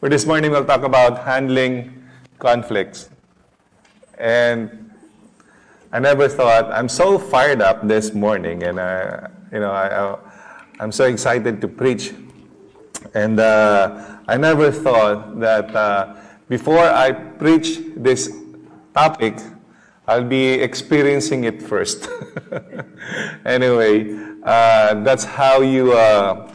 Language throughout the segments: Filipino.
But this morning, we'll talk about handling conflicts. And I never thought, I'm so fired up this morning, and I, uh, you know, I, am so excited to preach. And uh, I never thought that uh, before I preach this topic, I'll be experiencing it first. anyway, uh, that's how you, uh,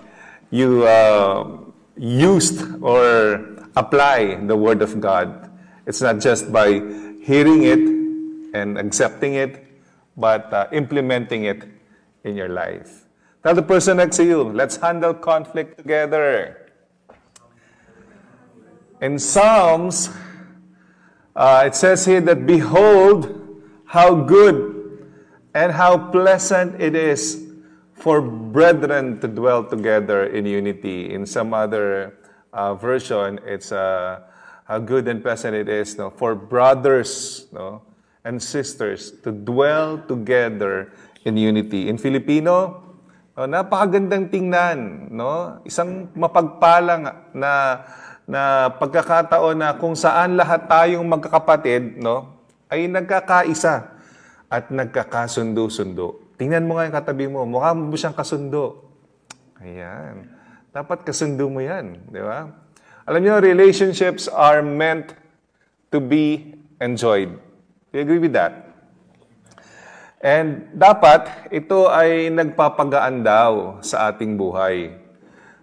you, uh, used or apply the Word of God. It's not just by hearing it and accepting it, but uh, implementing it in your life. Tell the person next to you, let's handle conflict together. In Psalms, uh, it says here that, Behold, how good and how pleasant it is for brethren to dwell together in unity. In some other uh, version, it's uh, how good and pleasant it is no? for brothers no? and sisters to dwell together in unity. In Filipino, no, oh, napakagandang tingnan. No? Isang mapagpalang na, na pagkakataon na kung saan lahat tayong magkakapatid no? ay nagkakaisa at nagkakasundo-sundo. Tingnan mo nga yung katabi mo. Mukha mo siyang kasundo. Ayan. Dapat kasundo mo yan. Di ba? Alam niyo, relationships are meant to be enjoyed. Do you agree with that? And dapat, ito ay nagpapagaan daw sa ating buhay.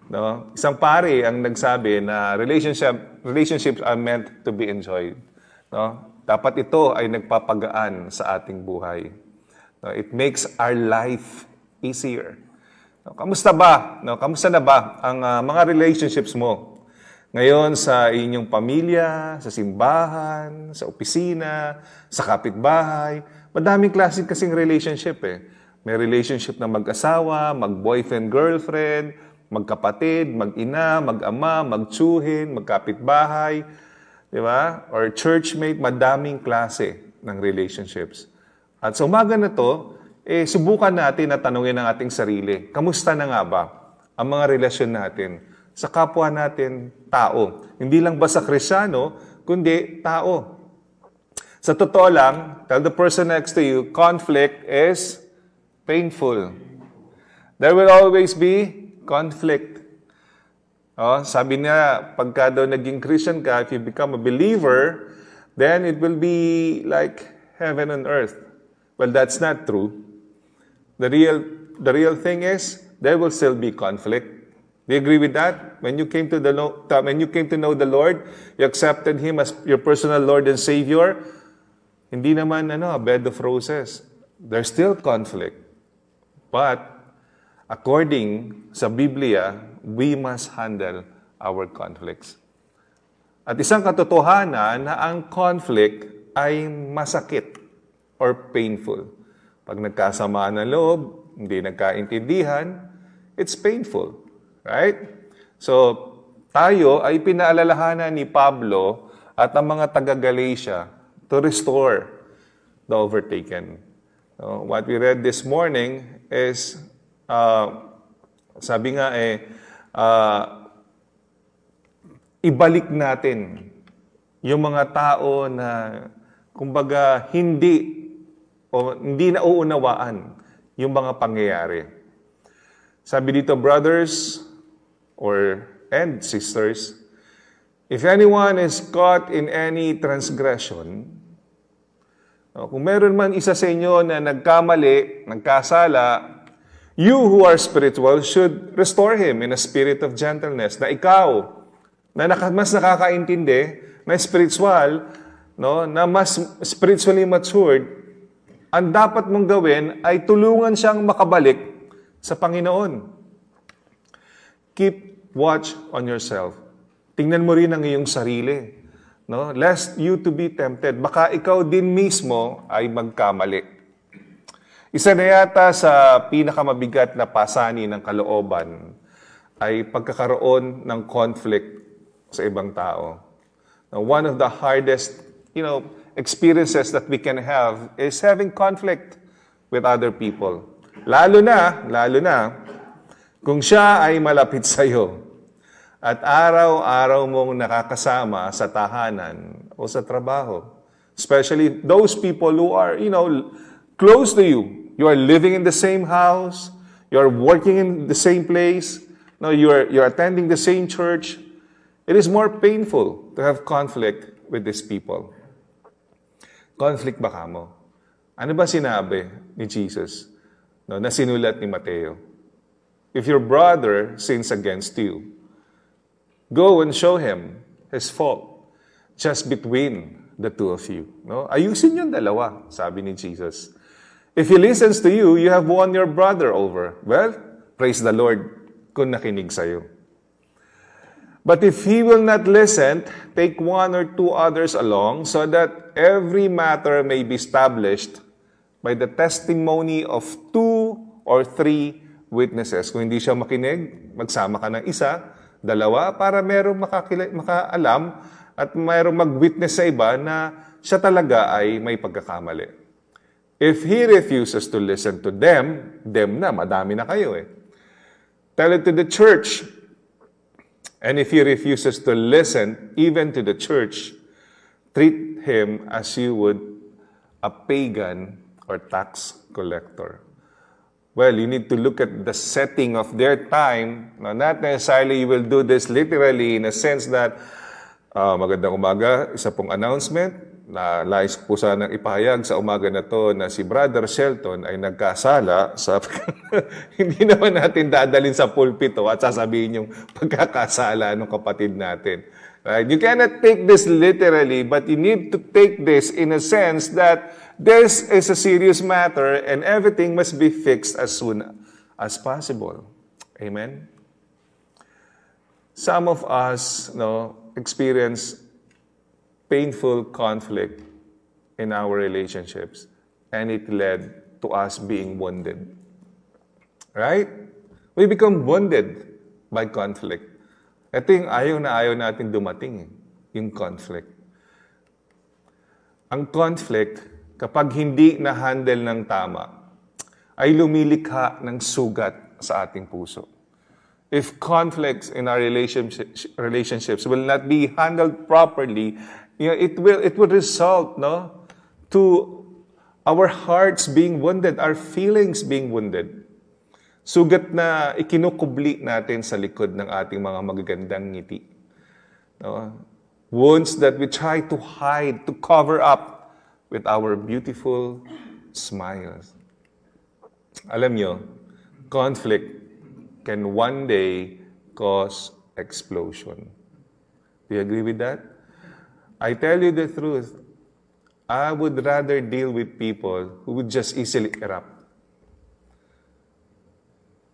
No? Isang pare ang nagsabi na relationship, relationships are meant to be enjoyed. No? Dapat ito ay nagpapagaan sa ating buhay. No, it makes our life easier. No, kamusta ba? No, kamusta na ba ang uh, mga relationships mo? Ngayon sa inyong pamilya, sa simbahan, sa opisina, sa kapitbahay, madaming klase kasing relationship eh. May relationship na mag-asawa, mag-boyfriend-girlfriend, magkapatid, mag-ina, mag-ama, magtsuhin, magkapitbahay, di ba? Or churchmate, madaming klase ng relationships. At sa umaga na to, eh, subukan natin na tanungin ang ating sarili. Kamusta na nga ba ang mga relasyon natin sa kapwa natin, tao? Hindi lang ba sa krisyano, kundi tao. Sa totoo lang, tell the person next to you, conflict is painful. There will always be conflict. Oh, sabi niya, pagka daw naging Christian ka, if you become a believer, then it will be like heaven on earth. Well, that's not true. The real, the real thing is there will still be conflict. Do you agree with that? When you came to the uh, when you came to know the Lord, you accepted Him as your personal Lord and Savior. Hindi naman ano, a bed of roses. There's still conflict. But according sa Biblia, we must handle our conflicts. At isang katotohanan na ang conflict ay masakit or painful. Pag nagkasama na loob, hindi nagkaintindihan, it's painful. Right? So, tayo ay pinaalalahanan ni Pablo at ang mga taga-Galatia to restore the overtaken. So, what we read this morning is, uh, sabi nga eh, uh, ibalik natin yung mga tao na kumbaga hindi o hindi nauunawaan yung mga pangyayari. Sabi dito, brothers or and sisters, if anyone is caught in any transgression, kung meron man isa sa inyo na nagkamali, nagkasala, you who are spiritual should restore him in a spirit of gentleness. Na ikaw, na mas nakakaintindi, na spiritual, no, na mas spiritually matured, ang dapat mong gawin ay tulungan siyang makabalik sa Panginoon. Keep watch on yourself. Tingnan mo rin ang iyong sarili. No? Lest you to be tempted. Baka ikaw din mismo ay magkamali. Isa na yata sa pinakamabigat na pasani ng kalooban ay pagkakaroon ng conflict sa ibang tao. Now, one of the hardest, you know, experiences that we can have is having conflict with other people. Lalo na, lalo na, kung siya ay malapit sa iyo at araw-araw mong nakakasama sa tahanan o sa trabaho, especially those people who are, you know, close to you. You are living in the same house, you are working in the same place, no, you are you're attending the same church. It is more painful to have conflict with these people. Conflict ba mo. Ano ba sinabi ni Jesus no, na sinulat ni Mateo? If your brother sins against you, go and show him his fault just between the two of you. No? Ayusin yung dalawa, sabi ni Jesus. If he listens to you, you have won your brother over. Well, praise the Lord kung nakinig sa'yo. But if he will not listen, take one or two others along so that every matter may be established by the testimony of two or three witnesses. Kung hindi siya makinig, magsama ka ng isa, dalawa, para merong makakila, makaalam at merong mag-witness sa iba na siya talaga ay may pagkakamali. If he refuses to listen to them, them na, madami na kayo eh. Tell it to the church, And if he refuses to listen, even to the church, treat him as you would a pagan or tax collector. Well, you need to look at the setting of their time. Now, not necessarily you will do this literally in a sense that uh, magandang umaga, isa pong announcement, na nais po sanang ipahayag sa umaga na to na si Brother Shelton ay nagkasala sa hindi naman natin dadalin sa pulpito at sasabihin yung pagkakasala ng kapatid natin. Right? You cannot take this literally, but you need to take this in a sense that this is a serious matter and everything must be fixed as soon as possible. Amen? Some of us no, experience painful conflict in our relationships, and it led to us being wounded. Right? We become wounded by conflict. Ito yung ayaw na ayaw natin dumating, eh, yung conflict. Ang conflict, kapag hindi na-handle ng tama, ay lumilikha ng sugat sa ating puso. If conflicts in our relationships will not be handled properly, you know, it will it would result no to our hearts being wounded, our feelings being wounded. Sugat na ikinukubli natin sa likod ng ating mga magagandang ngiti. No? Wounds that we try to hide, to cover up with our beautiful smiles. Alam nyo, conflict can one day cause explosion. Do you agree with that? I tell you the truth, I would rather deal with people who would just easily erupt.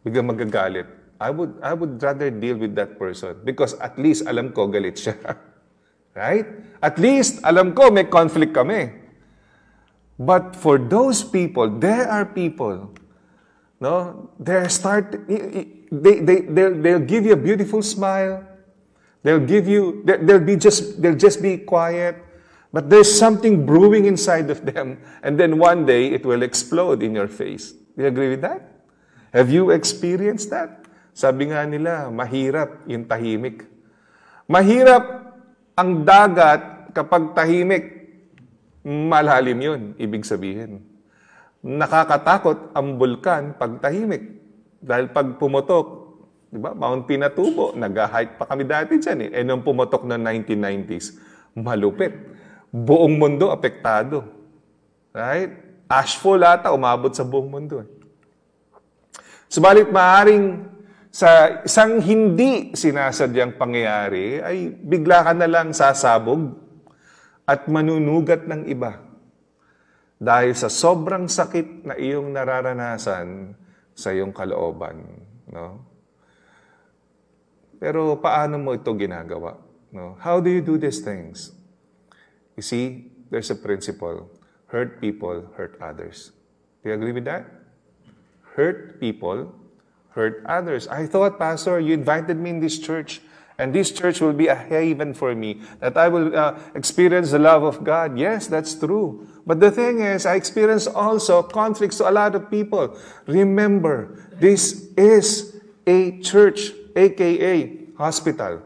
Biglang magagalit. I would, I would rather deal with that person because at least alam ko galit siya. right? At least alam ko may conflict kami. But for those people, there are people, no? They start, they, they, they'll, they'll give you a beautiful smile. They'll give you, they'll be just, they'll just be quiet. But there's something brewing inside of them. And then one day it will explode in your face. Do you agree with that? Have you experienced that? Sabi nga nila, mahirap yung tahimik. Mahirap ang dagat kapag tahimik. Malalim yun, ibig sabihin. Nakakatakot ang bulkan pag tahimik. Dahil pag pumutok, di ba? Mount Pinatubo, nag-hike pa kami dati dyan eh. Eh nung pumotok ng 1990s, malupit. Buong mundo apektado. Right? Ashfall ata umabot sa buong mundo eh. Subalit maaring sa isang hindi sinasadyang pangyayari ay bigla ka na lang sasabog at manunugat ng iba. Dahil sa sobrang sakit na iyong nararanasan sa iyong kalooban. No? Pero paano mo ito ginagawa? No? How do you do these things? You see, there's a principle. Hurt people, hurt others. Do you agree with that? Hurt people, hurt others. I thought, Pastor, you invited me in this church, and this church will be a haven for me, that I will uh, experience the love of God. Yes, that's true. But the thing is, I experience also conflicts to a lot of people. Remember, this is a church aka hospital.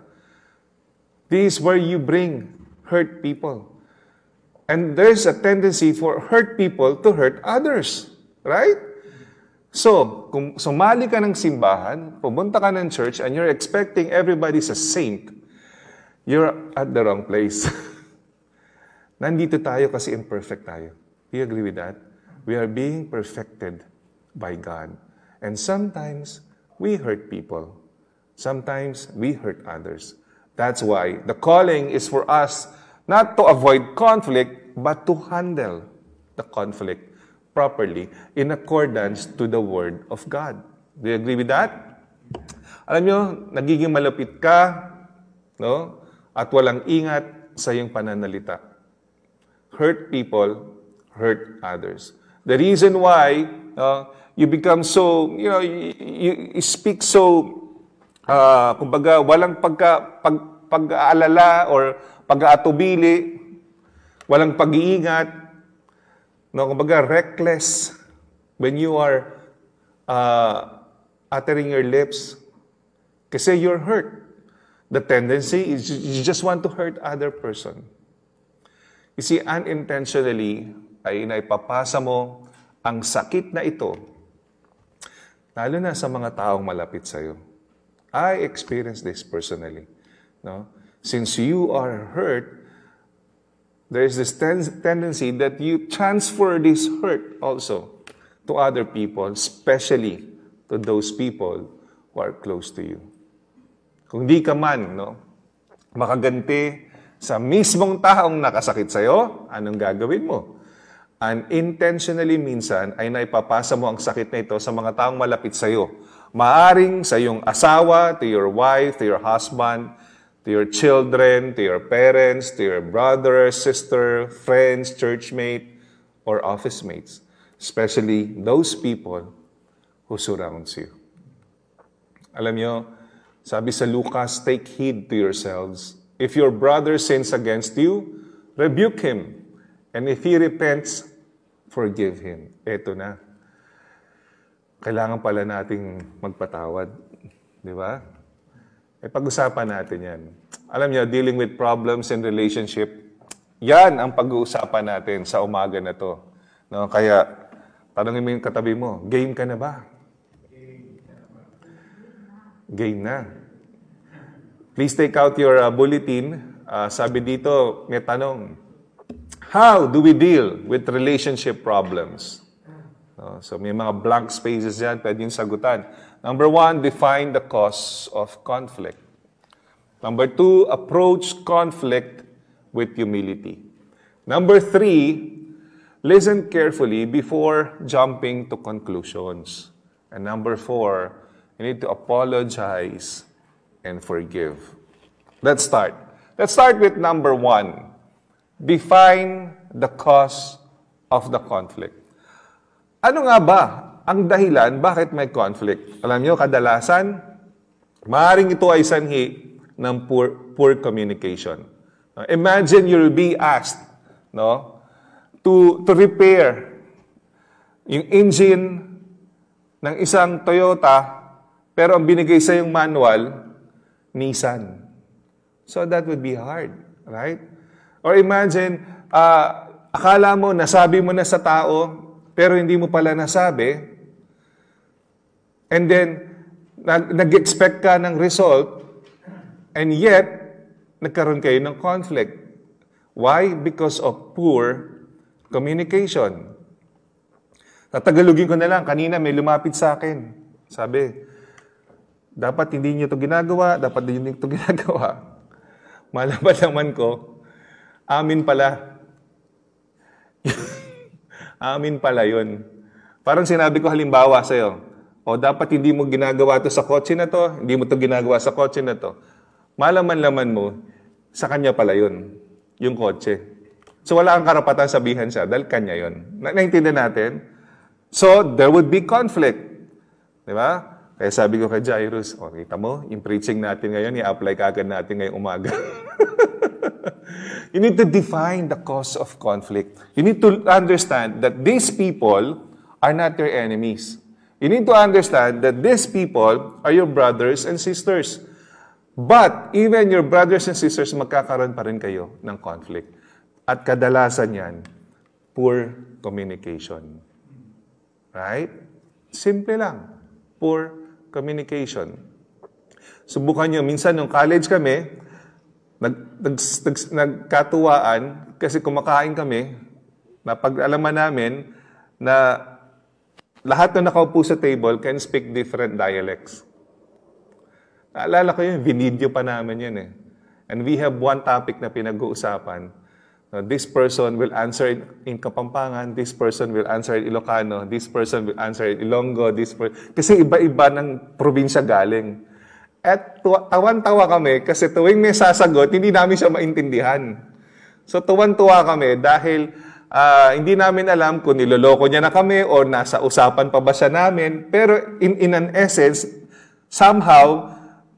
This is where you bring hurt people. And there's a tendency for hurt people to hurt others. Right? So, kung sumali ka ng simbahan, pumunta ka ng church, and you're expecting everybody's a saint, you're at the wrong place. Nandito tayo kasi imperfect tayo. Do you agree with that? We are being perfected by God. And sometimes, we hurt people. Sometimes we hurt others. That's why the calling is for us not to avoid conflict, but to handle the conflict properly in accordance to the Word of God. Do you agree with that? Alam nyo, nagiging malapit ka, no? At walang ingat sa iyong pananalita. Hurt people, hurt others. The reason why uh, you become so, you know, you, you speak so uh, kumbaga, walang pagka, pag, pag-aalala or pag-aatubili, walang pag-iingat, no, kumbaga, reckless when you are uh, uttering your lips kasi you're hurt. The tendency is you just want to hurt other person. You see, unintentionally, ay inaipapasa mo ang sakit na ito, lalo na sa mga taong malapit sa'yo. I experienced this personally. No? Since you are hurt, there is this ten- tendency that you transfer this hurt also to other people, especially to those people who are close to you. Kung di ka man, no, makaganti sa mismong taong nakasakit sa'yo, anong gagawin mo? Unintentionally minsan ay naipapasa mo ang sakit na ito sa mga taong malapit sa'yo Maaring sa iyong asawa, to your wife, to your husband, to your children, to your parents, to your brother, sister, friends, churchmate, or office mates, especially those people who surrounds you. Alam nyo, sabi sa Lucas, take heed to yourselves. If your brother sins against you, rebuke him. And if he repents, forgive him. Ito na kailangan pala nating magpatawad. Di ba? Eh, pag-usapan natin yan. Alam niyo, dealing with problems in relationship, yan ang pag-uusapan natin sa umaga na to. No? Kaya, tanongin mo yung katabi mo, game ka na ba? Game na. Please take out your uh, bulletin. Uh, sabi dito, may tanong, How do we deal with relationship problems? Ah, so may mga blank spaces yan, pwede yung sagutan. Number one, define the cause of conflict. Number two, approach conflict with humility. Number three, listen carefully before jumping to conclusions. And number four, you need to apologize and forgive. Let's start. Let's start with number one. Define the cause of the conflict. Ano nga ba ang dahilan bakit may conflict? Alam niyo, kadalasan, maaring ito ay sanhi ng poor, poor communication. Imagine you'll be asked no, to, to repair yung engine ng isang Toyota pero ang binigay sa yung manual, Nissan. So that would be hard, right? Or imagine, uh, akala mo, nasabi mo na sa tao, pero hindi mo pala nasabi, and then nag-expect ka ng result, and yet nagkaroon kayo ng conflict. Why? Because of poor communication. Tatagalugin ko na lang, kanina may lumapit sa akin. Sabi, dapat hindi niyo to ginagawa, dapat hindi niyo to ginagawa. Malaban naman ko, amin pala. Amin pala yun. Parang sinabi ko halimbawa sa'yo, o dapat hindi mo ginagawa to sa kotse na to, hindi mo to ginagawa sa kotse na to. Malaman-laman mo, sa kanya pala yun, yung kotse. So wala kang karapatan sabihan siya dahil kanya yun. Na naintindihan natin? So there would be conflict. Di ba? Kaya eh, sabi ko kay Jairus, o oh, kita mo, yung preaching natin ngayon, i-apply kagad natin ngayong umaga. you need to define the cause of conflict. You need to understand that these people are not your enemies. You need to understand that these people are your brothers and sisters. But even your brothers and sisters, magkakaroon pa rin kayo ng conflict. At kadalasan yan, poor communication. Right? Simple lang. Poor communication. Subukan nyo, minsan nung college kami, nag, nag, nag, nagkatuwaan kasi kumakain kami, napag-alaman namin na lahat na nakaupo sa table can speak different dialects. Naalala ko yun, vinidyo pa namin yun eh. And we have one topic na pinag-uusapan Uh, this person will answer it in Kapampangan, this person will answer in Ilocano, this person will answer in Ilonggo, this person... Kasi iba-iba ng probinsya galing. At tawan-tawa kami kasi tuwing may sasagot, hindi namin siya maintindihan. So tuwan-tuwa kami dahil uh, hindi namin alam kung niloloko niya na kami o nasa usapan pa ba siya namin. Pero in, in an essence, somehow,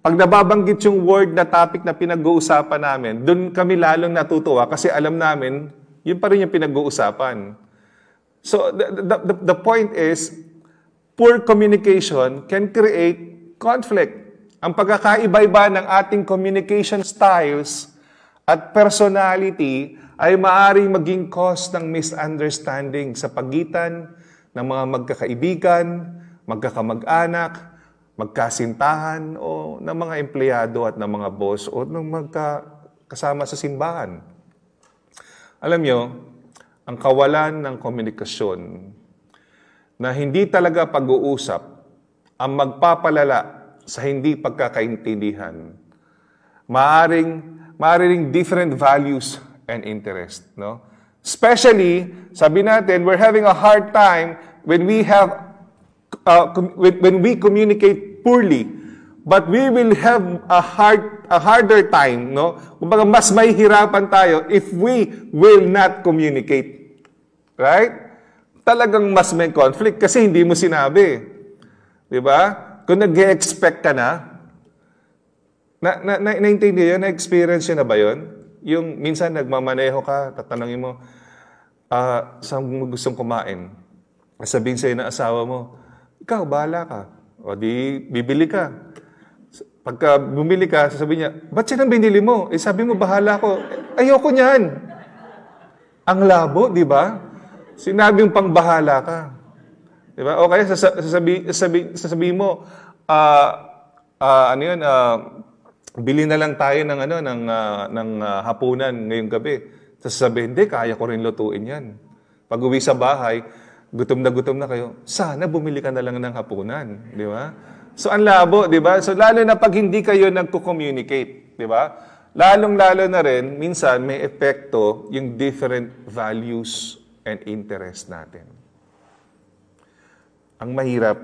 pag nababanggit yung word na topic na pinag-uusapan namin, doon kami lalong natutuwa kasi alam namin, yun pa rin yung pinag-uusapan. So, the, the, the point is, poor communication can create conflict. Ang pagkakaiba-iba ng ating communication styles at personality ay maaring maging cause ng misunderstanding sa pagitan ng mga magkakaibigan, magkakamag-anak, magkasintahan o ng mga empleyado at ng mga boss o ng magkasama sa simbahan. Alam nyo, ang kawalan ng komunikasyon na hindi talaga pag-uusap ang magpapalala sa hindi pagkakaintindihan. Maaring, maaring different values and interest. No? Especially, sabi natin, we're having a hard time when we have uh, when we communicate poorly, but we will have a hard a harder time, no? Kumbaga mas mahihirapan tayo if we will not communicate. Right? Talagang mas may conflict kasi hindi mo sinabi. 'Di ba? Kung nag-expect ka na na, na, na naintindihan yun, na-experience yun na ba 'yon? Yung minsan nagmamaneho ka, tatanungin mo, ah, uh, saan mo gustong kumain? Sabihin sa'yo na asawa mo, ikaw, bahala ka. O di, bibili ka. Pagka bumili ka, sasabihin niya, ba't siya nang binili mo? Eh sabi mo, bahala ko. Ayoko niyan. Ang labo, di ba? Sinabi yung pangbahala ka. Di ba? O kaya sasabi, sasabi, sasabi mo, uh, uh, ano yun, uh, bili na lang tayo ng, ano, ng, uh, ng uh, hapunan ngayong gabi. Sasabihin, hindi, kaya ko rin lutuin yan. Pag uwi sa bahay, gutom na gutom na kayo, sana bumili ka na lang ng hapunan, di ba? So ang labo, di ba? So lalo na pag hindi kayo nagko-communicate, di ba? Lalong-lalo na rin, minsan may epekto yung different values and interest natin. Ang mahirap,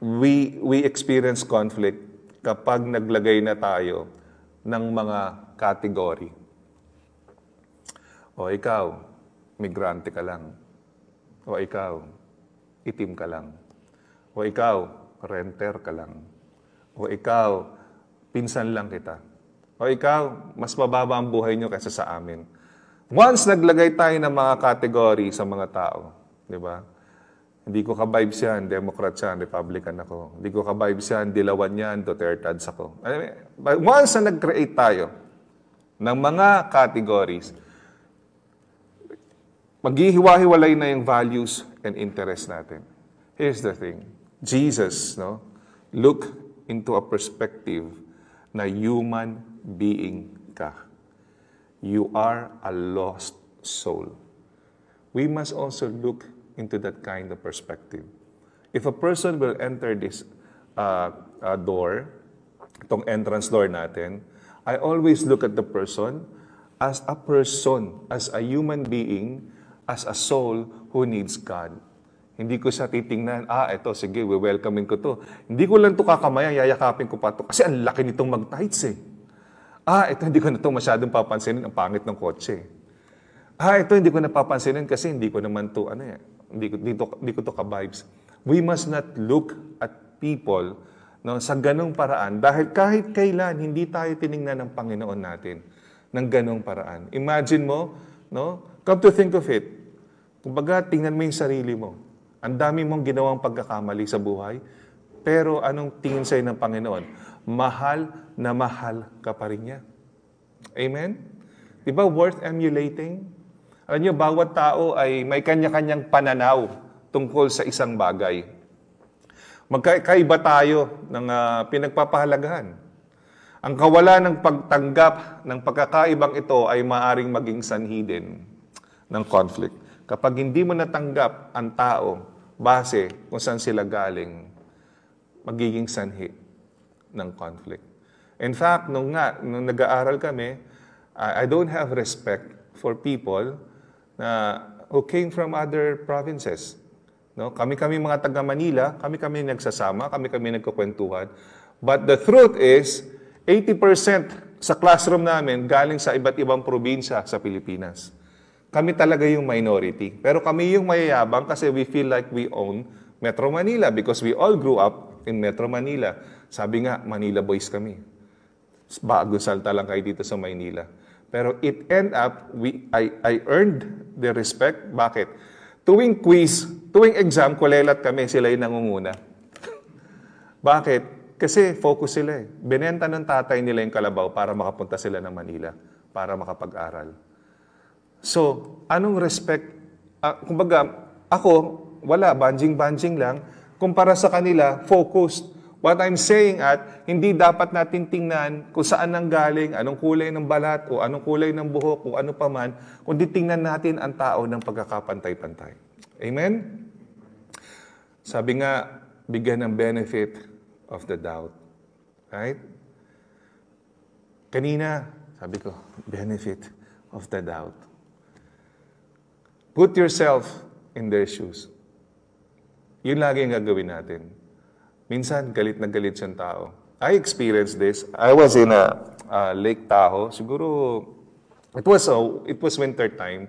we, we experience conflict kapag naglagay na tayo ng mga category. O ikaw, migrante ka lang. O ikaw, itim ka lang. O ikaw, renter ka lang. O ikaw, pinsan lang kita. O ikaw, mas mababa ang buhay nyo kaysa sa amin. Once naglagay tayo ng mga kategory sa mga tao, di ba? Hindi ko ka-vibes yan, Democrat yan, Republican ako. Hindi ko ka-vibes yan, Dilawan yan, Dutertads ako. Once na nag-create tayo ng mga categories, maghihiwa-hiwalay na yung values and interests natin. Here's the thing. Jesus, no? Look into a perspective na human being ka. You are a lost soul. We must also look into that kind of perspective. If a person will enter this uh, uh, door, itong entrance door natin, I always look at the person as a person, as a human being as a soul who needs God. Hindi ko siya titingnan, ah, ito, sige, we welcoming ko to. Hindi ko lang to kakamayan, yayakapin ko pa to. Kasi ang laki nitong mag-tights eh. Ah, ito, hindi ko na to masyadong papansinin, ang pangit ng kotse. Ah, ito, hindi ko napapansinin kasi hindi ko naman to, ano eh, hindi ko, dito, hindi ko to ka-vibes. We must not look at people no, sa ganong paraan dahil kahit kailan hindi tayo tiningnan ng Panginoon natin ng ganong paraan. Imagine mo, no? Come to think of it, Kumbaga, tingnan mo yung sarili mo. Ang dami mong ginawang pagkakamali sa buhay, pero anong tingin sa'yo ng Panginoon? Mahal na mahal ka pa rin niya. Amen? Di ba worth emulating? Alam niyo, bawat tao ay may kanya-kanyang pananaw tungkol sa isang bagay. Magkaiba tayo ng uh, pinagpapahalagahan. Ang kawalan ng pagtanggap ng pagkakaibang ito ay maaring maging sanhi din ng conflict. Kapag hindi mo natanggap ang tao base kung saan sila galing, magiging sanhi ng conflict. In fact, nung nga, nung nag-aaral kami, I don't have respect for people na who came from other provinces. No? Kami-kami mga taga Manila, kami-kami nagsasama, kami-kami nagkukwentuhan. But the truth is, 80% sa classroom namin galing sa iba't ibang probinsya sa Pilipinas kami talaga yung minority. Pero kami yung mayayabang kasi we feel like we own Metro Manila because we all grew up in Metro Manila. Sabi nga, Manila boys kami. Bago salta lang kayo dito sa Manila. Pero it end up, we, I, I earned the respect. Bakit? Tuwing quiz, tuwing exam, kulelat kami, sila yung nangunguna. Bakit? Kasi focus sila eh. Binenta ng tatay nila yung kalabaw para makapunta sila ng Manila, para makapag-aral. So, anong respect? Uh, kumbaga, ako, wala, banjing-banjing lang. Kumpara sa kanila, focused. What I'm saying at, hindi dapat natin tingnan kung saan ang galing, anong kulay ng balat, o anong kulay ng buhok, o ano paman, kundi tingnan natin ang tao ng pagkakapantay-pantay. Amen? Sabi nga, bigyan ng benefit of the doubt. Right? Kanina, sabi ko, benefit of the doubt. Put yourself in their shoes. Yun lagi ang gagawin natin. Minsan, galit na galit siyang tao. I experienced this. I was in a uh, Lake Tahoe. Siguro, it was, a, it was winter time.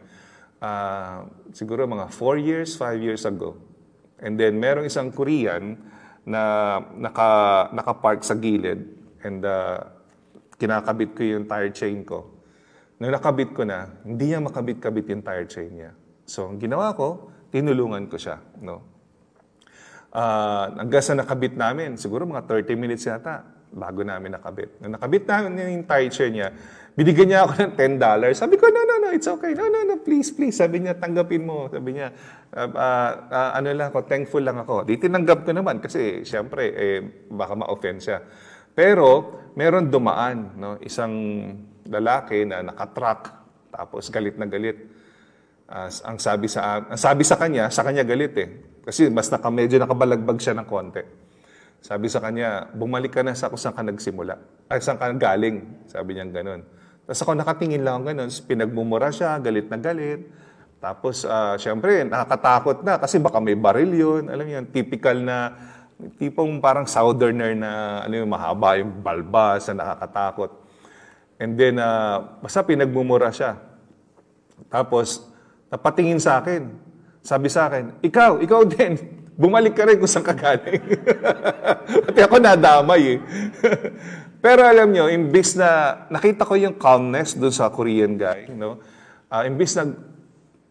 Uh, siguro mga 4 years, 5 years ago. And then, merong isang Korean na naka, naka-park sa gilid. And uh, kinakabit ko yung tire chain ko. Nung nakabit ko na, hindi niya makabit-kabit yung tire chain niya. So, ang ginawa ko, tinulungan ko siya. No? Uh, hanggang sa nakabit namin, siguro mga 30 minutes yata, bago namin nakabit. Nung nakabit namin yung tie chair niya, binigyan niya ako ng $10. Sabi ko, no, no, no, it's okay. No, no, no, please, please. Sabi niya, tanggapin mo. Sabi niya, uh, uh, uh, ano lang ako, thankful lang ako. Di tinanggap ko naman kasi, siyempre, eh, baka ma-offend siya. Pero, meron dumaan, no? isang lalaki na nakatrack, tapos galit na galit uh, ang sabi sa ang sabi sa kanya, sa kanya galit eh. Kasi mas naka, medyo nakabalagbag siya ng konti. Sabi sa kanya, bumalik ka na sa kung saan ka nagsimula. Ay, saan ka galing? Sabi niya ganun. Tapos ako nakatingin lang ganun. Pinagmumura siya, galit na galit. Tapos, uh, syempre, nakakatakot na kasi baka may baril yun. Alam niyo, typical na, tipong parang southerner na, ano yung mahaba, yung balbas na nakakatakot. And then, uh, basta pinagmumura siya. Tapos, Napatingin sa akin. Sabi sa akin, ikaw, ikaw din. Bumalik ka rin kung saan ka galing. Pati ako nadamay eh. Pero alam nyo, imbis na nakita ko yung calmness doon sa Korean guy, no? uh, imbis na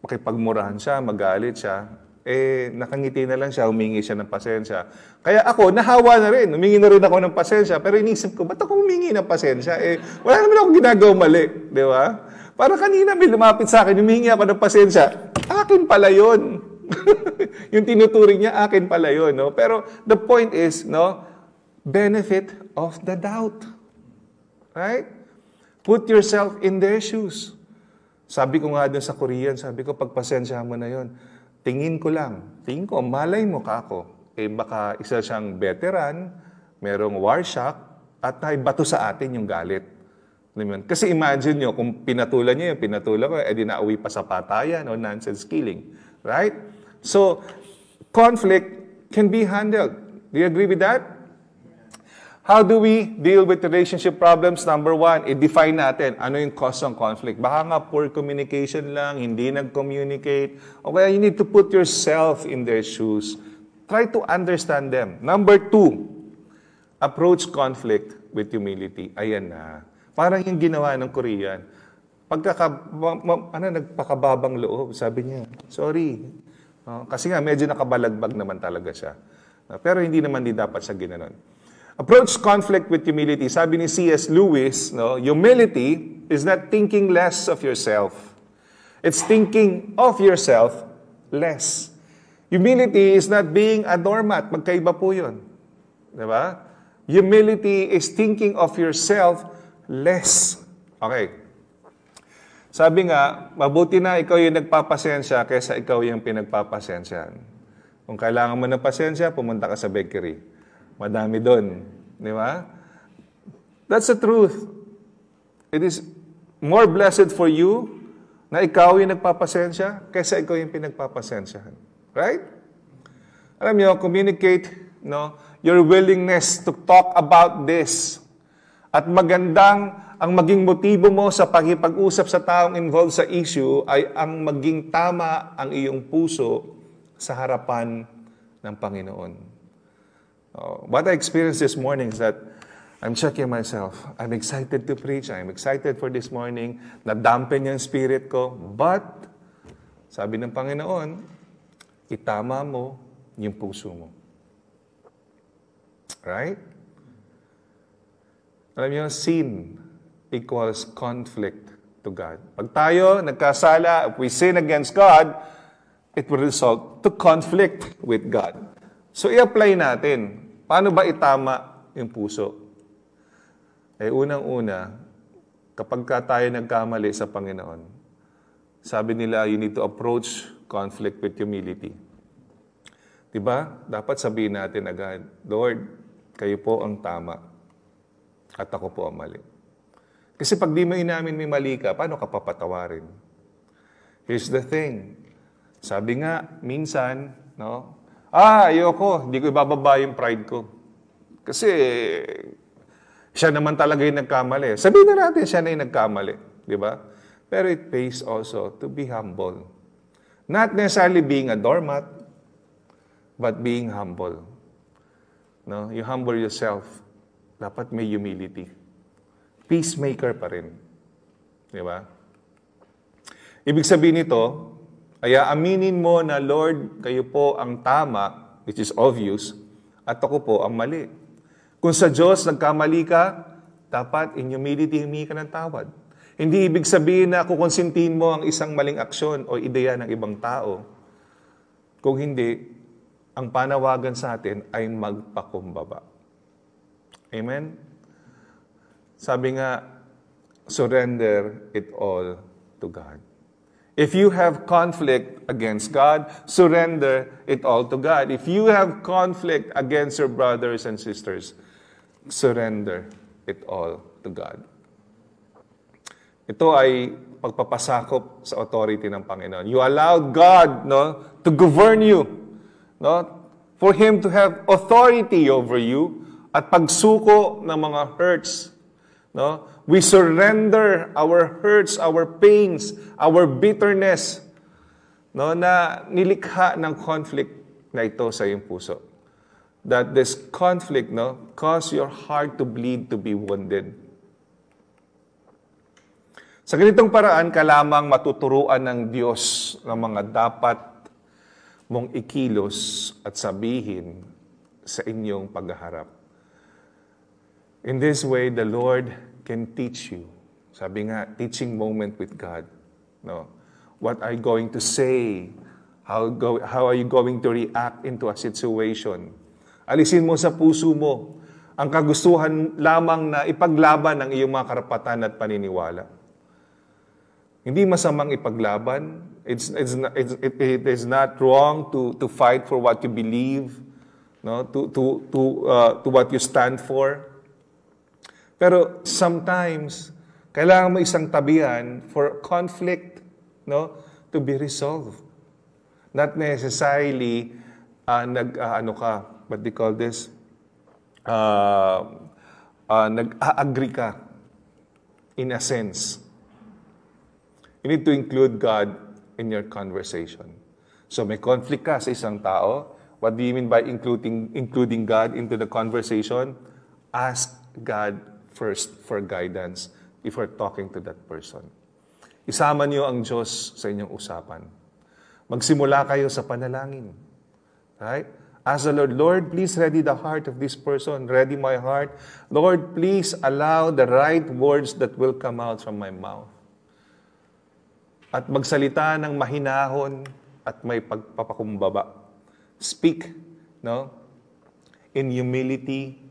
makipagmurahan siya, magalit siya, eh, nakangiti na lang siya, humingi siya ng pasensya. Kaya ako, nahawa na rin. Humingi na rin ako ng pasensya. Pero inisip ko, ba't ako humingi ng pasensya? Eh, wala naman ako ginagawa mali. Di ba? Para kanina may lumapit sa akin, humihingi ako ng pasensya. Akin pala yun. yung tinuturing niya, akin pala yun. No? Pero the point is, no, benefit of the doubt. Right? Put yourself in their shoes. Sabi ko nga doon sa Korean, sabi ko, pagpasensya mo na yon. Tingin ko lang. Tingin ko, malay mo ka ako. Eh baka isa siyang veteran, merong war shock, at ay bato sa atin yung galit. Diba? Kasi imagine nyo, kung pinatulan niya yun, pinatulan ko, edi eh nauwi pa sa patayan o nonsense killing. Right? So, conflict can be handled. Do you agree with that? How do we deal with relationship problems? Number one, i-define natin ano yung cause ng conflict. Baka nga poor communication lang, hindi nag-communicate. Okay, you need to put yourself in their shoes. Try to understand them. Number two, approach conflict with humility. Ayan na. Parang yung ginawa ng Korean. Pagka, ano, nagpakababang loob, sabi niya, sorry. Uh, kasi nga, medyo nakabalagbag naman talaga siya. Uh, pero hindi naman din dapat siya ginanon. Approach conflict with humility. Sabi ni C.S. Lewis, no, humility is not thinking less of yourself. It's thinking of yourself less. Humility is not being a doormat. Magkaiba po yun. Diba? Humility is thinking of yourself less. Okay. Sabi nga, mabuti na ikaw yung nagpapasensya kaysa ikaw yung pinagpapasensyahan. Kung kailangan mo ng pasensya, pumunta ka sa bakery. Madami doon. Di ba? That's the truth. It is more blessed for you na ikaw yung nagpapasensya kaysa ikaw yung pinagpapasensyahan. Right? Alam niyo, communicate no, your willingness to talk about this at magandang ang maging motibo mo sa pagkipag-usap sa taong involved sa issue ay ang maging tama ang iyong puso sa harapan ng Panginoon. Oh, what I experienced this morning is that I'm checking myself. I'm excited to preach. I'm excited for this morning. Nadampen yung spirit ko. But, sabi ng Panginoon, itama mo yung puso mo. Right? Alam niyo, sin equals conflict to God. Pag tayo nagkasala, if we sin against God, it will result to conflict with God. So, i-apply natin. Paano ba itama yung puso? Eh, unang-una, kapag ka tayo nagkamali sa Panginoon, sabi nila, you need to approach conflict with humility. Diba? Dapat sabihin natin agad, Lord, kayo po ang tama at ako po ang mali. Kasi pag di may inamin may mali ka, paano ka papatawarin? Here's the thing. Sabi nga, minsan, no? Ah, ayoko, hindi ko ibababa yung pride ko. Kasi, siya naman talaga yung nagkamali. Sabihin na natin, siya na yung nagkamali. Di ba? Pero it pays also to be humble. Not necessarily being a doormat, but being humble. No? You humble yourself dapat may humility. Peacemaker pa rin. Di ba? Ibig sabihin nito, ay aminin mo na Lord, kayo po ang tama, which is obvious, at ako po ang mali. Kung sa Diyos nagkamali ka, dapat in humility humingi ka ng tawad. Hindi ibig sabihin na kukonsintin mo ang isang maling aksyon o ideya ng ibang tao. Kung hindi, ang panawagan sa atin ay magpakumbaba. Amen? Sabi nga, surrender it all to God. If you have conflict against God, surrender it all to God. If you have conflict against your brothers and sisters, surrender it all to God. Ito ay pagpapasakop sa authority ng Panginoon. You allow God no, to govern you, no, for Him to have authority over you, at pagsuko ng mga hurts. No? We surrender our hurts, our pains, our bitterness no, na nilikha ng conflict na ito sa iyong puso. That this conflict no, cause your heart to bleed, to be wounded. Sa ganitong paraan, kalamang matuturuan ng Diyos ng mga dapat mong ikilos at sabihin sa inyong pagharap. In this way, the Lord can teach you. Sabi nga, teaching moment with God. No? What are you going to say? How, go, how are you going to react into a situation? Alisin mo sa puso mo ang kagustuhan lamang na ipaglaban ang iyong mga karapatan at paniniwala. Hindi masamang ipaglaban. It's, it's, it's, it, it is not wrong to, to fight for what you believe, no? to, to, to, uh, to what you stand for. Pero sometimes, kailangan mo isang tabihan for conflict no, to be resolved. Not necessarily uh, nag uh, ano ka, what they call this? Uh, ah, uh, nag-agree ka in a sense. You need to include God in your conversation. So may conflict ka sa isang tao. What do you mean by including, including God into the conversation? Ask God first for guidance if we're talking to that person. Isama niyo ang Diyos sa inyong usapan. Magsimula kayo sa panalangin. Right? As the Lord, Lord, please ready the heart of this person. Ready my heart. Lord, please allow the right words that will come out from my mouth. At magsalita ng mahinahon at may pagpapakumbaba. Speak, no? In humility,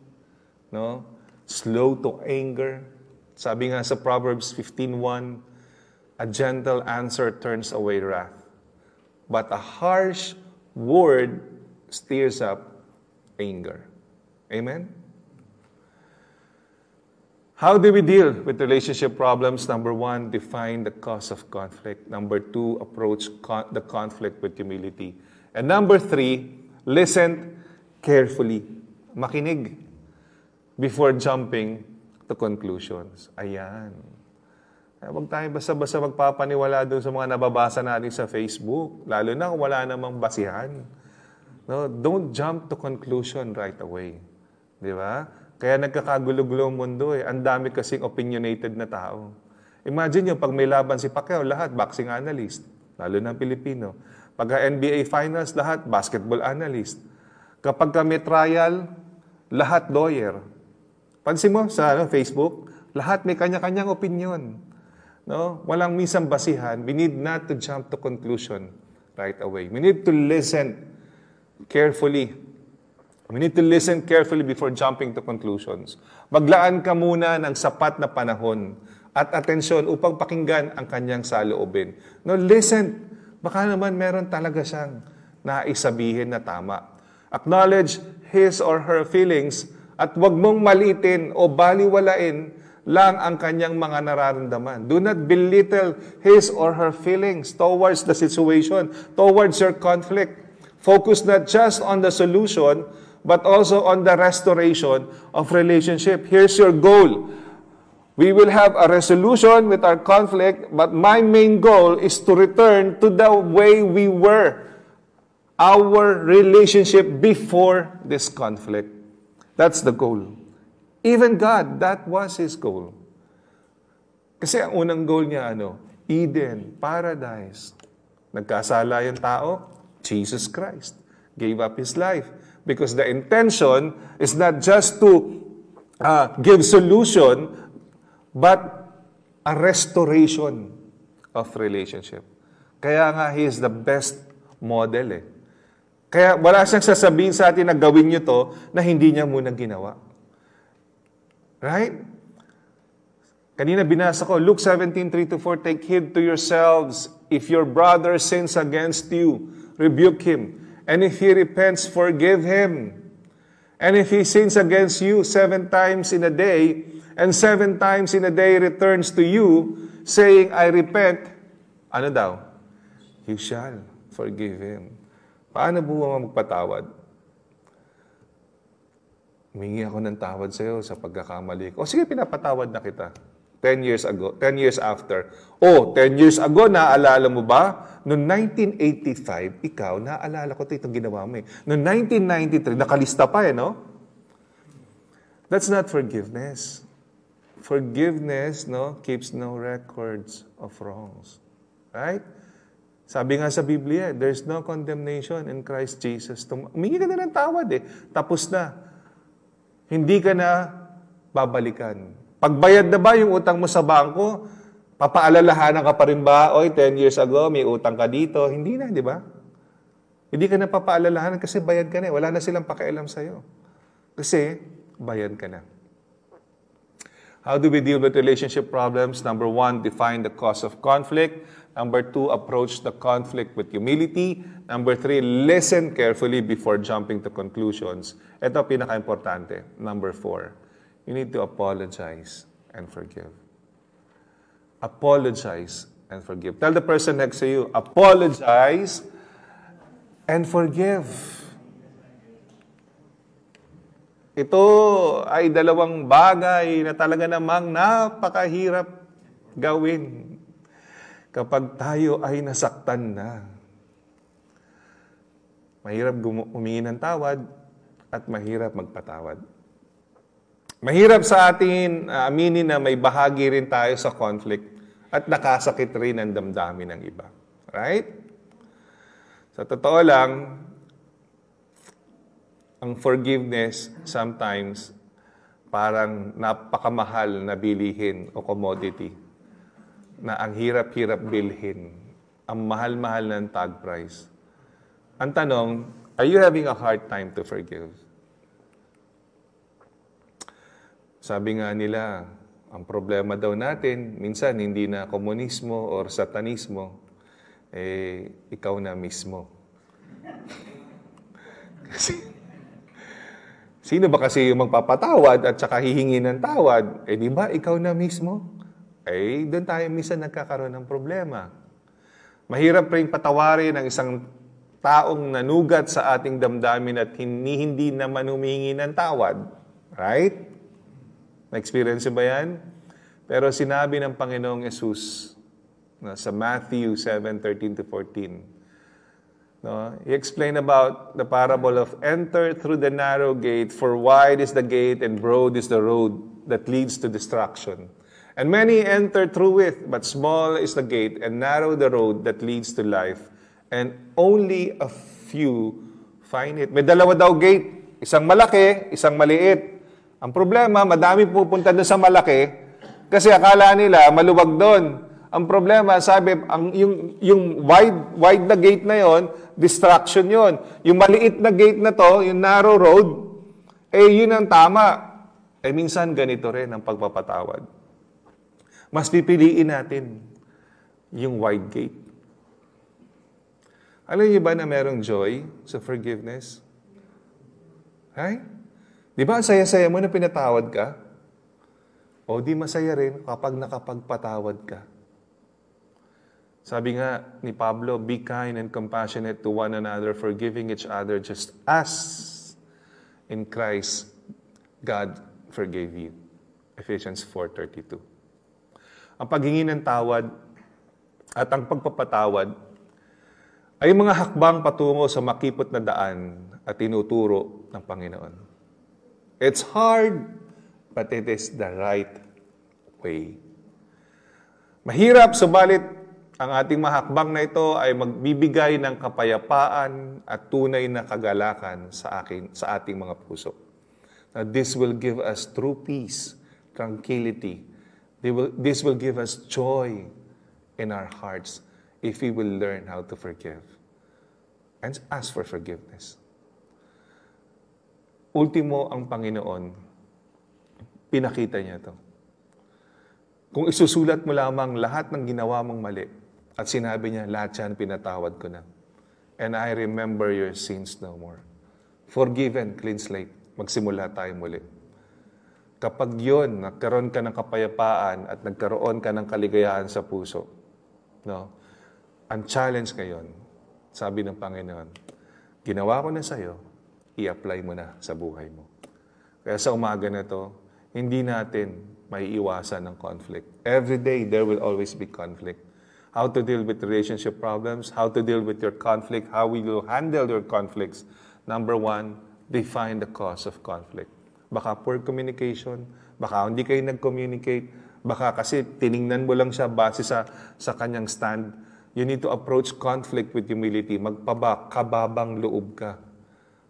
no? slow to anger. Sabi nga sa Proverbs 15.1, A gentle answer turns away wrath, but a harsh word stirs up anger. Amen? How do we deal with relationship problems? Number one, define the cause of conflict. Number two, approach con- the conflict with humility. And number three, listen carefully. Makinig before jumping to conclusions. Ayan. Kaya huwag tayo basta-basta magpapaniwala doon sa mga nababasa natin sa Facebook, lalo na kung wala namang basihan. No, don't jump to conclusion right away. Di ba? Kaya nagkakagulo-gulo ang mundo eh. Ang dami kasing opinionated na tao. Imagine nyo, pag may laban si Pacquiao, lahat boxing analyst, lalo ng Pilipino. Pagka NBA Finals, lahat basketball analyst. Kapag kami trial, lahat lawyer. Pansin mo sa ano, Facebook, lahat may kanya-kanyang opinion. No? Walang misang basihan. We need not to jump to conclusion right away. We need to listen carefully. We need to listen carefully before jumping to conclusions. Maglaan ka muna ng sapat na panahon at atensyon upang pakinggan ang kanyang saloobin. No, listen. Baka naman meron talaga siyang naisabihin na tama. Acknowledge his or her feelings at huwag mong malitin o baliwalain lang ang kanyang mga nararamdaman. Do not belittle his or her feelings towards the situation, towards your conflict. Focus not just on the solution, but also on the restoration of relationship. Here's your goal. We will have a resolution with our conflict, but my main goal is to return to the way we were, our relationship before this conflict. That's the goal. Even God, that was His goal. Kasi ang unang goal niya, ano? Eden, paradise. Nagkasala yung tao? Jesus Christ gave up His life. Because the intention is not just to uh, give solution, but a restoration of relationship. Kaya nga, He is the best model eh. Kaya wala siyang sasabihin sa atin na gawin niyo to na hindi niya muna ginawa. Right? Kanina binasa ko, Luke 17:3 to 4, Take heed to yourselves. If your brother sins against you, rebuke him. And if he repents, forgive him. And if he sins against you seven times in a day, and seven times in a day returns to you, saying, I repent, ano daw? You shall forgive him. Paano po ba magpatawad? Humingi ako ng tawad sa iyo sa pagkakamali ko. O sige, pinapatawad na kita. 10 years ago, 10 years after. Oh, 10 years ago, naalala mo ba? Noong 1985, ikaw, naalala ko ito, itong ginawa mo eh. Noong 1993, nakalista pa eh, no? That's not forgiveness. Forgiveness, no, keeps no records of wrongs. Right? Sabi nga sa Biblia, there's no condemnation in Christ Jesus. Humingi ka na ng tawad eh. Tapos na. Hindi ka na babalikan. Pagbayad na ba yung utang mo sa bangko? Papaalalahanan ka pa rin ba? Oy, 10 years ago, may utang ka dito. Hindi na, di ba? Hindi ka na papaalalahanan kasi bayad ka na. Eh. Wala na silang pakialam sa'yo. Kasi bayad ka na. How do we deal with relationship problems? Number one, define the cause of conflict. Number two, approach the conflict with humility. Number three, listen carefully before jumping to conclusions. Ito pinaka-importante. Number four, you need to apologize and forgive. Apologize and forgive. Tell the person next to you, apologize and forgive. Ito ay dalawang bagay na talaga namang napakahirap gawin kapag tayo ay nasaktan na. Mahirap humingi ng tawad at mahirap magpatawad. Mahirap sa atin uh, aminin na may bahagi rin tayo sa conflict at nakasakit rin ang damdamin ng iba. Right? Sa totoo lang, ang forgiveness sometimes parang napakamahal na bilihin o commodity na ang hirap-hirap bilhin, ang mahal-mahal ng tag price. Ang tanong, are you having a hard time to forgive? Sabi nga nila, ang problema daw natin, minsan hindi na komunismo or satanismo, eh, ikaw na mismo. kasi, sino ba kasi yung magpapatawad at saka hihingi ng tawad? Eh di ba, ikaw na mismo? eh, doon tayo minsan nagkakaroon ng problema. Mahirap rin patawarin ang isang taong nanugat sa ating damdamin at hindi, hindi naman humihingi ng tawad. Right? Na-experience ba yan? Pero sinabi ng Panginoong Yesus no, sa Matthew 713 14, no, He explained about the parable of enter through the narrow gate for wide is the gate and broad is the road that leads to destruction. And many enter through it, but small is the gate and narrow the road that leads to life, and only a few find it. May dalawa daw gate, isang malaki, isang maliit. Ang problema, madami pupunta doon sa malaki kasi akala nila maluwag doon. Ang problema, sabi, ang, yung, yung wide, wide na gate na yon, distraction yon. Yung maliit na gate na to, yung narrow road, eh yun ang tama. Eh minsan ganito rin ang pagpapatawad mas pipiliin natin yung wide gate. Alam niyo ba na merong joy sa forgiveness? Right? Di ba ang saya-saya mo na pinatawad ka? O di masaya rin kapag nakapagpatawad ka. Sabi nga ni Pablo, be kind and compassionate to one another, forgiving each other just as in Christ God forgave you. Ephesians 4.32 ang paghingi ng tawad at ang pagpapatawad ay mga hakbang patungo sa makipot na daan at tinuturo ng Panginoon. It's hard, but it is the right way. Mahirap, subalit ang ating mahakbang na ito ay magbibigay ng kapayapaan at tunay na kagalakan sa, akin, sa ating mga puso. Now, this will give us true peace, tranquility, They will, this will give us joy in our hearts if we will learn how to forgive and ask for forgiveness. Ultimo ang Panginoon, pinakita niya to. Kung isusulat mo lamang lahat ng ginawa mong mali at sinabi niya, lahat yan pinatawad ko na. And I remember your sins no more. Forgiven, clean slate. Magsimula tayo muli. Kapag yon nagkaroon ka ng kapayapaan at nagkaroon ka ng kaligayahan sa puso, no? Ang challenge ngayon, sabi ng Panginoon, ginawa ko na sa'yo, i-apply mo na sa buhay mo. Kaya sa umaga na to, hindi natin may iwasan ng conflict. Every day, there will always be conflict. How to deal with relationship problems, how to deal with your conflict, how will you handle your conflicts. Number one, define the cause of conflict. Baka poor communication, baka hindi kayo nag-communicate, baka kasi tiningnan mo lang siya base sa, sa kanyang stand. You need to approach conflict with humility. Magpaba, kababang loob ka.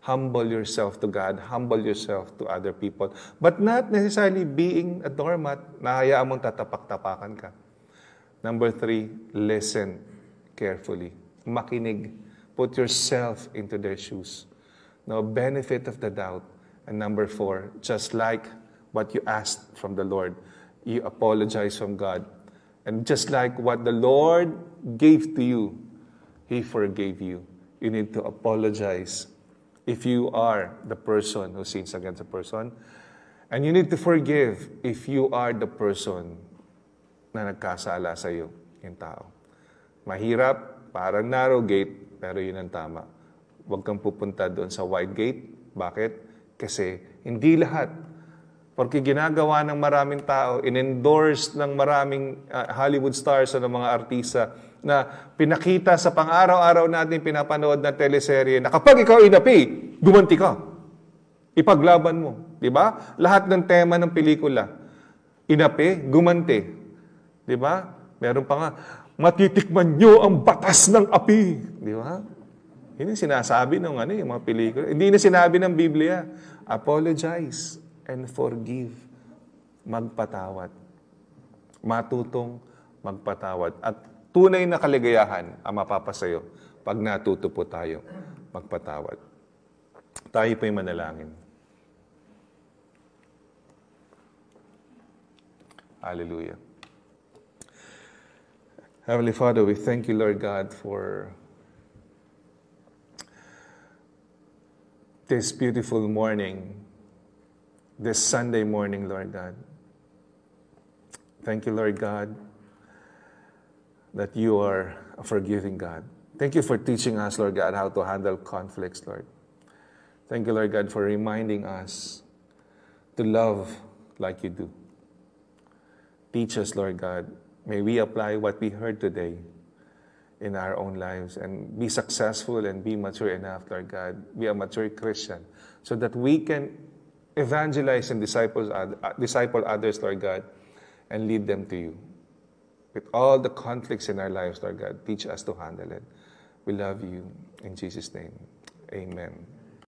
Humble yourself to God. Humble yourself to other people. But not necessarily being a doormat na hayaan mong tatapak-tapakan ka. Number three, listen carefully. Makinig. Put yourself into their shoes. Now, benefit of the doubt And number four, just like what you asked from the Lord, you apologize from God. And just like what the Lord gave to you, He forgave you. You need to apologize if you are the person who sins against a person. And you need to forgive if you are the person na nagkasala sa iyo, yung tao. Mahirap, parang narrow gate, pero yun ang tama. Huwag kang pupunta doon sa wide gate. Bakit? Kasi hindi lahat. Porque ginagawa ng maraming tao, inendorse ng maraming uh, Hollywood stars o ng mga artista na pinakita sa pang-araw-araw natin pinapanood na teleserye na kapag ikaw inapi, gumanti ka. Ipaglaban mo. Di ba? Lahat ng tema ng pelikula. Inapi, gumanti. Di ba? Meron pa nga, matitikman nyo ang batas ng api. Di ba? Hindi sinasabi ng ano, yung mga pelikula. Hindi na sinabi ng Biblia. Apologize and forgive. Magpatawad. Matutong magpatawad. At tunay na kaligayahan ang mapapasayo pag natuto po tayo magpatawad. Tayo po'y manalangin. Hallelujah. Heavenly Father, we thank you, Lord God, for this beautiful morning, this Sunday morning, Lord God. Thank you, Lord God, that you are a forgiving God. Thank you for teaching us, Lord God, how to handle conflicts, Lord. Thank you, Lord God, for reminding us to love like you do. Teach us, Lord God. May we apply what we heard today in our own lives and be successful and be mature enough, Lord God, be a mature Christian so that we can evangelize and uh, disciple others, Lord God, and lead them to you. With all the conflicts in our lives, Lord God, teach us to handle it. We love you. In Jesus' name, amen.